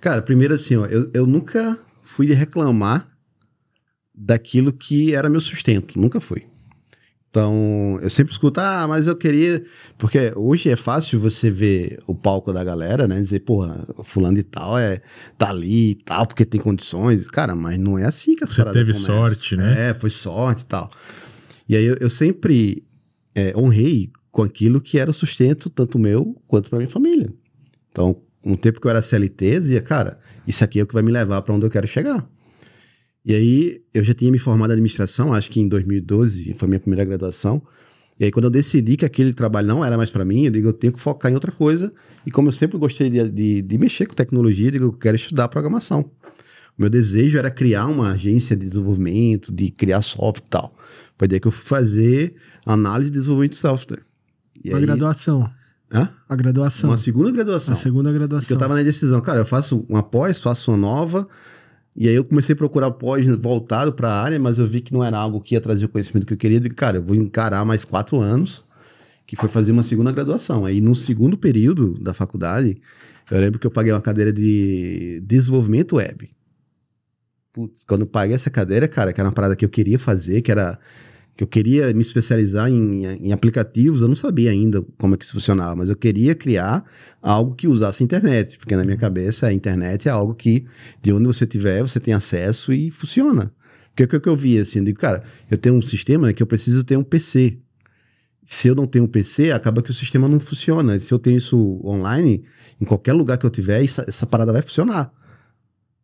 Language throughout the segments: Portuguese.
Cara, primeiro assim, ó, eu, eu nunca fui reclamar daquilo que era meu sustento, nunca fui. Então, eu sempre escuto, ah, mas eu queria. Porque hoje é fácil você ver o palco da galera, né? Dizer, porra, fulano e tal é, tá ali e tal, porque tem condições. Cara, mas não é assim que as coisas. Você teve sorte, né? É, foi sorte e tal. E aí eu, eu sempre é, honrei com aquilo que era sustento, tanto meu quanto para minha família. Então, um tempo que eu era CLT, eu dizia, cara, isso aqui é o que vai me levar para onde eu quero chegar. E aí, eu já tinha me formado em administração, acho que em 2012, foi minha primeira graduação. E aí, quando eu decidi que aquele trabalho não era mais para mim, eu digo, eu tenho que focar em outra coisa. E como eu sempre gostei de, de, de mexer com tecnologia, eu digo, eu quero estudar programação. O meu desejo era criar uma agência de desenvolvimento, de criar software e tal. Foi daí que eu fui fazer análise de desenvolvimento de software. E Uma aí, graduação. Hã? A graduação. Uma segunda graduação. A segunda graduação. Porque eu tava na decisão, cara, eu faço uma pós, faço uma nova. E aí eu comecei a procurar pós voltado para a área, mas eu vi que não era algo que ia trazer o conhecimento que eu queria. E, cara, eu vou encarar mais quatro anos, que foi fazer uma segunda graduação. Aí no segundo período da faculdade, eu lembro que eu paguei uma cadeira de desenvolvimento web. Putz, quando eu paguei essa cadeira, cara, que era uma parada que eu queria fazer, que era que eu queria me especializar em, em, aplicativos, eu não sabia ainda como é que isso funcionava, mas eu queria criar algo que usasse a internet, porque na minha cabeça a internet é algo que de onde você tiver, você tem acesso e funciona. Porque o que, que eu vi assim, eu digo, cara, eu tenho um sistema que eu preciso ter um PC. Se eu não tenho um PC, acaba que o sistema não funciona. Se eu tenho isso online, em qualquer lugar que eu tiver, essa, essa parada vai funcionar.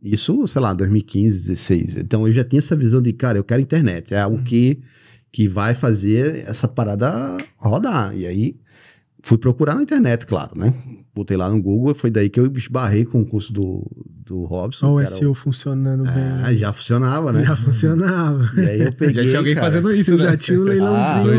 Isso, sei lá, 2015, 2016. Então eu já tinha essa visão de, cara, eu quero internet. É algo uhum. que que vai fazer essa parada rodar. E aí fui procurar na internet, claro, né? Botei lá no Google, foi daí que eu esbarrei com o curso do, do Robson. Olha o SEO funcionando é, bem. Já funcionava, né? Já funcionava. E aí eu peguei. Já tinha alguém cara, fazendo isso, né? Já tinha um leilãozinho. Ah,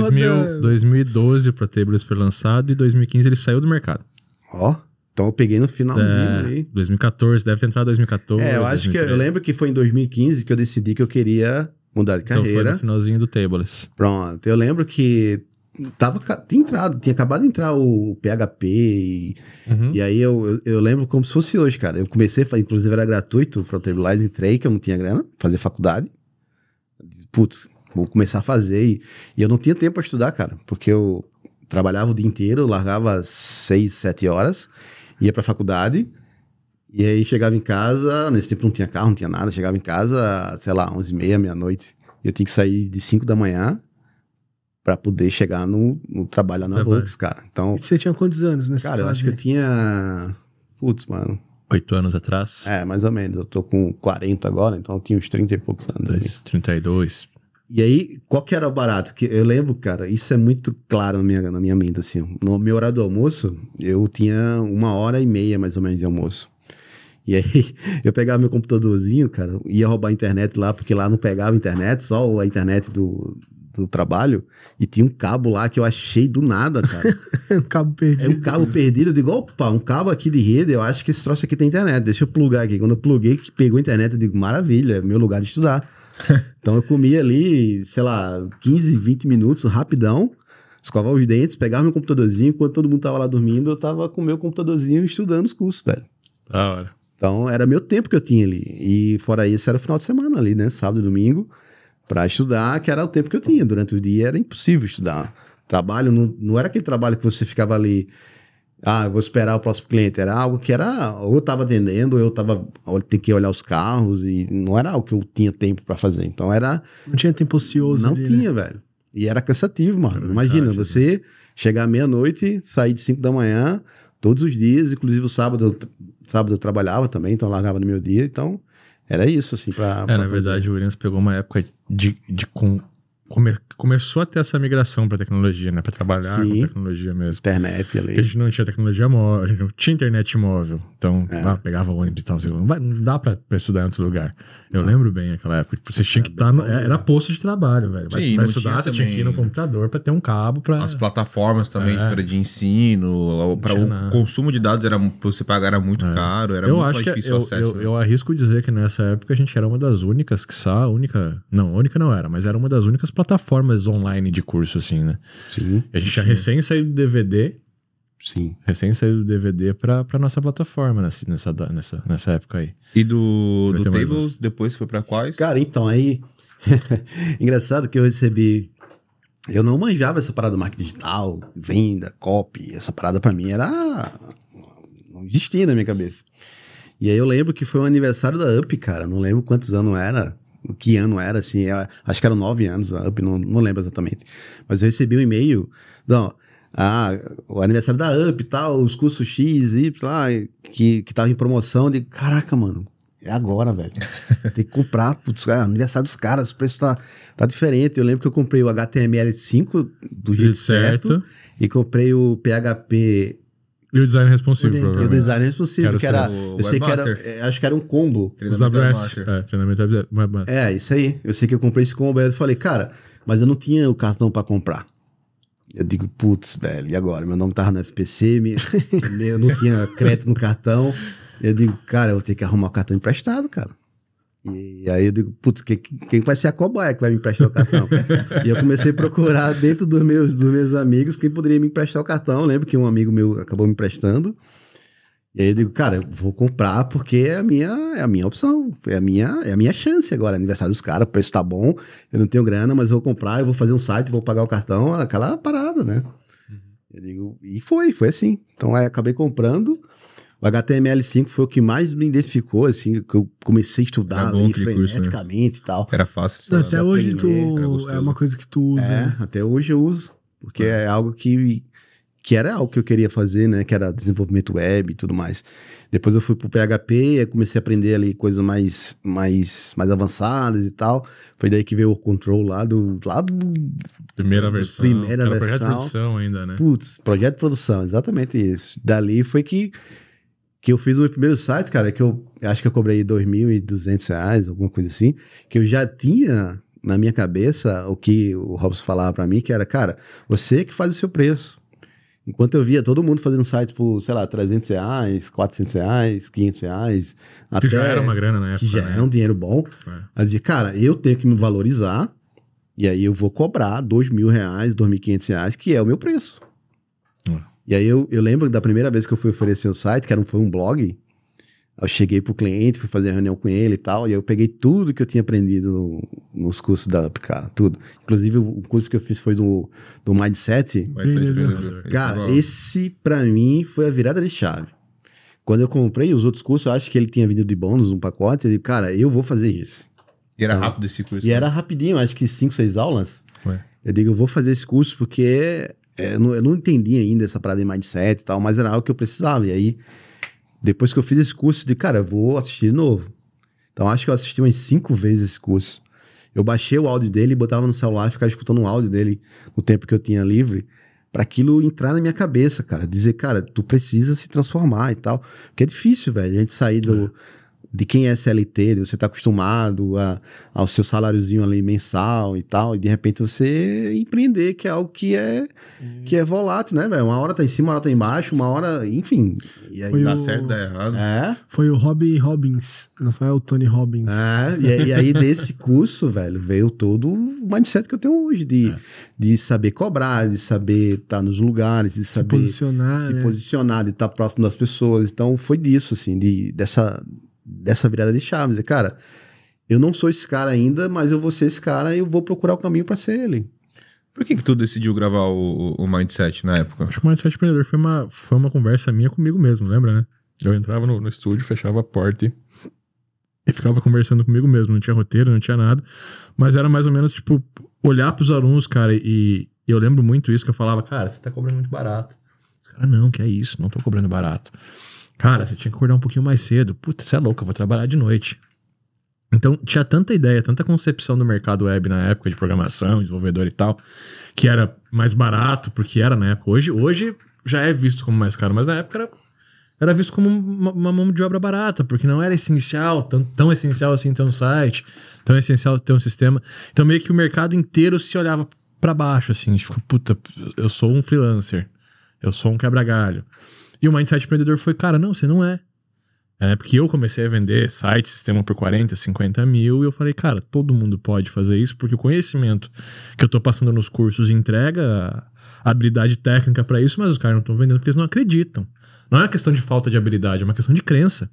2000, 2012 o Protebulas foi lançado e 2015 ele saiu do mercado. Ó. Oh, então eu peguei no finalzinho é, aí. 2014, deve ter entrado 2014. É, eu acho 2013. que eu lembro que foi em 2015 que eu decidi que eu queria mudar de carreira. Então foi no finalzinho do Tables. Pronto. Eu lembro que tava, tinha entrado, tinha acabado de entrar o PHP e, uhum. e aí eu, eu, eu, lembro como se fosse hoje, cara. Eu comecei, inclusive era gratuito para o Tablize, entrei que eu não tinha grana, fazer faculdade. Putz, vou começar a fazer e, e eu não tinha tempo para estudar, cara, porque eu trabalhava o dia inteiro, largava seis, sete horas, ia para faculdade, e aí chegava em casa, nesse tempo não tinha carro, não tinha nada, chegava em casa, sei lá, 11 e meia, meia-noite. Eu tinha que sair de 5 da manhã para poder chegar no, no trabalho lá na trabalho. Volks, cara. Então, e você tinha quantos anos nesse Cara, eu acho que eu tinha... Putz, mano. Oito anos atrás? É, mais ou menos. Eu tô com 40 agora, então eu tinha uns 30 e poucos anos. Dois, 32. E aí, qual que era o barato? Que eu lembro, cara, isso é muito claro na minha, na minha mente, assim. No meu horário do almoço, eu tinha uma hora e meia, mais ou menos, de almoço. E aí eu pegava meu computadorzinho, cara, ia roubar a internet lá, porque lá não pegava internet, só a internet do, do trabalho e tinha um cabo lá que eu achei do nada, cara. um cabo perdido. É um cabo perdido. Eu digo, opa, um cabo aqui de rede, eu acho que esse troço aqui tem internet. Deixa eu plugar aqui. Quando eu pluguei, que pegou internet, eu digo, maravilha, meu lugar de estudar. então eu comia ali, sei lá, 15, 20 minutos, rapidão. Escovava os dentes, pegava meu computadorzinho. Enquanto todo mundo tava lá dormindo, eu tava com meu computadorzinho estudando os cursos, velho. Da hora. Então era meu tempo que eu tinha ali. E fora isso, era o final de semana ali, né? Sábado e domingo, para estudar, que era o tempo que eu tinha. Durante o dia era impossível estudar. Trabalho não, não era aquele trabalho que você ficava ali. Ah, vou esperar o próximo cliente. Era algo que era. Ou eu estava atendendo, ou eu estava. Tem que olhar os carros, e não era algo que eu tinha tempo para fazer. Então era. Não tinha tempo ocioso. Não ali, né? tinha, né? velho. E era cansativo, mano. É Imagina, você né? chegar meia-noite, sair de 5 da manhã, todos os dias, inclusive o sábado eu sábado eu trabalhava também, então largava no meu dia, então era isso, assim, pra. É, pra na fazer. verdade, o Williams pegou uma época de, de com come, começou a ter essa migração para tecnologia, né? Para trabalhar Sim. com tecnologia mesmo. Internet ali. Porque a gente não tinha tecnologia móvel, a gente não tinha internet móvel. Então, é. lá, ah, pegava ônibus e tal. Assim, não, vai, não dá para estudar em outro lugar. Eu lembro bem aquela época. Tipo, você tinha que é, estar. Tá era posto de trabalho, velho. Sim, pra estudar, você tinha que ir no computador para ter um cabo. Pra... As plataformas também é. de ensino, para o nada. consumo de dados, era, você pagar era muito é. caro, era eu muito acho mais difícil que eu, o acesso. Eu, né? eu arrisco dizer que nessa época a gente era uma das únicas, que só a única. Não, a única não era, mas era uma das únicas plataformas online de curso, assim, né? Sim. A gente já recém saiu do DVD. Sim. Recém saiu do DVD pra, pra nossa plataforma nessa, nessa, nessa, nessa época aí. E do, do Tables, depois foi pra quais? Cara, então, aí. Engraçado que eu recebi. Eu não manjava essa parada do marketing digital, venda, copy. Essa parada pra mim era. Não existia na minha cabeça. E aí eu lembro que foi um aniversário da UP, cara. Não lembro quantos anos era que ano era, assim, é, acho que eram nove anos, a UP, não, não lembro exatamente. Mas eu recebi um e-mail, não, ah, o aniversário da UP e tal, os cursos X, Y, lá, que, que tava em promoção, de caraca, mano, é agora, velho. Tem que comprar, putz, é, aniversário dos caras, o preço tá, tá diferente. Eu lembro que eu comprei o HTML5 do jeito certo, certo, e comprei o PHP e o design responsivo, E o design responsivo, que era. Eu sei que era. É, acho que era um combo. Os é WS. É, treinamento é, é, isso aí. Eu sei que eu comprei esse combo. Aí eu falei, cara, mas eu não tinha o cartão pra comprar. Eu digo, putz, velho, e agora? Meu nome tava no SPC, me... eu não tinha crédito no cartão. Eu digo, cara, eu vou ter que arrumar o cartão emprestado, cara. E aí eu digo, putz, quem, quem vai ser a cobaia que vai me emprestar o cartão? e eu comecei a procurar dentro dos meus, dos meus amigos quem poderia me emprestar o cartão. Eu lembro que um amigo meu acabou me emprestando. E aí eu digo, cara, eu vou comprar porque é a minha, é a minha opção, é a minha, é a minha chance agora. Aniversário dos caras, o preço tá bom, eu não tenho grana, mas vou comprar, eu vou fazer um site, vou pagar o cartão, aquela parada, né? Uhum. Eu digo, e foi, foi assim. Então aí acabei comprando. O HTML5 foi o que mais me identificou, assim, que eu comecei a estudar é ali, né? freneticamente e tal. Era fácil. até hoje tu... é uma coisa que tu usa. É, até hoje eu uso, porque é. é algo que, que era algo que eu queria fazer, né? Que era desenvolvimento web e tudo mais. Depois eu fui pro PHP e comecei a aprender ali coisas mais, mais, mais avançadas e tal. Foi daí que veio o control lá do. Lá do primeira versão. Primeira versão. Projeto de produção ainda, né? Putz, projeto de produção, exatamente isso. Dali foi que que eu fiz o meu primeiro site, cara, que eu acho que eu cobrei 2.200 reais, alguma coisa assim, que eu já tinha na minha cabeça o que o Robson falava para mim, que era, cara, você que faz o seu preço. Enquanto eu via todo mundo fazendo site por, sei lá, 300 reais, 400 reais, 500 reais. Que até, já era uma grana na época. Que já né? era um dinheiro bom. É. Aí cara, eu tenho que me valorizar e aí eu vou cobrar 2 mil reais, 2.500 reais, que é o meu preço. E aí eu, eu lembro da primeira vez que eu fui oferecer o site, que era um, foi um blog. Eu cheguei pro cliente, fui fazer a reunião com ele e tal, e eu peguei tudo que eu tinha aprendido no, nos cursos da Up, cara, tudo. Inclusive o curso que eu fiz foi do, do Mindset. Mindset é cara, esse para mim foi a virada de chave. Quando eu comprei os outros cursos, eu acho que ele tinha vindo de bônus, um pacote, eu digo, cara, eu vou fazer isso. E era então, rápido esse curso? E né? era rapidinho, acho que cinco, seis aulas. Ué. Eu digo, eu vou fazer esse curso porque eu é, não, eu não entendi ainda essa parada de mindset e tal, mas era algo que eu precisava. E aí, depois que eu fiz esse curso, de cara, vou assistir de novo. Então, acho que eu assisti umas cinco vezes esse curso. Eu baixei o áudio dele, botava no celular e ficava escutando o áudio dele no tempo que eu tinha livre, para aquilo entrar na minha cabeça, cara. Dizer, cara, tu precisa se transformar e tal. Porque é difícil, velho, a gente sair do. É de quem é CLT, de você estar tá acostumado a, ao seu saláriozinho ali mensal e tal, e de repente você empreender, que é algo que é, hum. que é volátil, né, velho? Uma hora tá em cima, uma hora tá embaixo, uma hora, enfim. E aí, foi dá o... certo, dá errado. É? é? Foi o Robbie Robbins, não foi o Tony Robbins. É, e, e aí desse curso, velho, veio todo o mindset que eu tenho hoje, de, é. de saber cobrar, de saber estar tá nos lugares, de saber se posicionar, se é. posicionar de estar tá próximo das pessoas. Então foi disso, assim, de, dessa dessa virada de chaves. E, cara, eu não sou esse cara ainda, mas eu vou ser esse cara e eu vou procurar o caminho para ser ele. Por que que tu decidiu gravar o, o Mindset na época? Acho que o Mindset Empreendedor foi uma, foi uma conversa minha comigo mesmo, lembra, né? Eu entrava no, no estúdio, fechava a porta e, e, ficava conversando comigo mesmo. Não tinha roteiro, não tinha nada. Mas era mais ou menos, tipo, olhar pros alunos, cara, e, e eu lembro muito isso, que eu falava, cara, você tá cobrando muito barato. não, que é isso, não tô cobrando barato. Cara, você tinha que acordar um pouquinho mais cedo. Puta, você é louco, eu vou trabalhar de noite. Então, tinha tanta ideia, tanta concepção do mercado web na época de programação, desenvolvedor e tal, que era mais barato, porque era na época. Hoje, hoje já é visto como mais caro, mas na época era, era visto como uma, uma mão de obra barata, porque não era essencial, tão, tão essencial assim ter um site, tão essencial ter um sistema. Então, meio que o mercado inteiro se olhava para baixo, assim, tipo, puta, eu sou um freelancer, eu sou um quebra-galho. E o mindset empreendedor foi, cara, não, você não é. É né, porque eu comecei a vender site, sistema por 40, 50 mil, e eu falei, cara, todo mundo pode fazer isso, porque o conhecimento que eu tô passando nos cursos entrega habilidade técnica para isso, mas os caras não estão vendendo porque eles não acreditam. Não é uma questão de falta de habilidade, é uma questão de crença.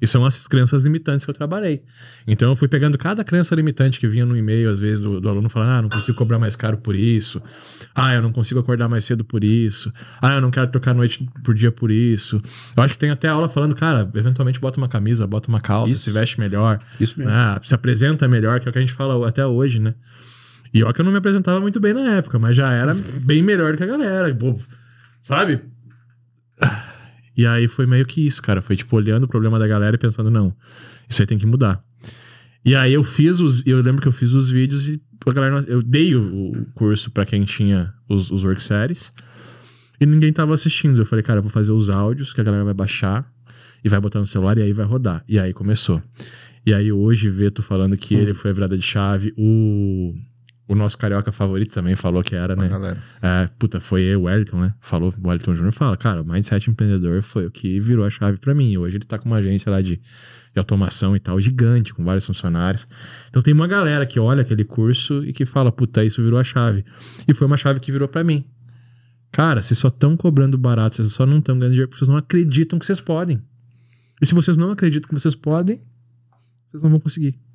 E são essas crenças limitantes que eu trabalhei. Então eu fui pegando cada crença limitante que vinha no e-mail, às vezes, do, do aluno falando: ah, não consigo cobrar mais caro por isso. Ah, eu não consigo acordar mais cedo por isso. Ah, eu não quero trocar noite por dia por isso. Eu acho que tem até aula falando, cara, eventualmente bota uma camisa, bota uma calça, isso. se veste melhor. Isso mesmo. Né? Se apresenta melhor, que é o que a gente fala até hoje, né? E ó, que eu não me apresentava muito bem na época, mas já era bem melhor do que a galera. Sabe? E aí foi meio que isso, cara. Foi tipo olhando o problema da galera e pensando, não, isso aí tem que mudar. E aí eu fiz os. Eu lembro que eu fiz os vídeos e a galera. Eu dei o, o curso para quem tinha os, os work series. E ninguém tava assistindo. Eu falei, cara, eu vou fazer os áudios que a galera vai baixar e vai botar no celular e aí vai rodar. E aí começou. E aí hoje vê tu falando que hum. ele foi a virada de chave. O o nosso carioca favorito também falou que era, né? É, puta, foi o Wellington, né? Falou, o Wellington Júnior fala, cara, o mindset empreendedor foi o que virou a chave para mim. Hoje ele tá com uma agência lá de, de automação e tal, gigante, com vários funcionários. Então tem uma galera que olha aquele curso e que fala, puta, isso virou a chave. E foi uma chave que virou para mim. Cara, vocês só estão cobrando barato, vocês só não estão ganhando dinheiro porque vocês não acreditam que vocês podem. E se vocês não acreditam que vocês podem, vocês não vão conseguir.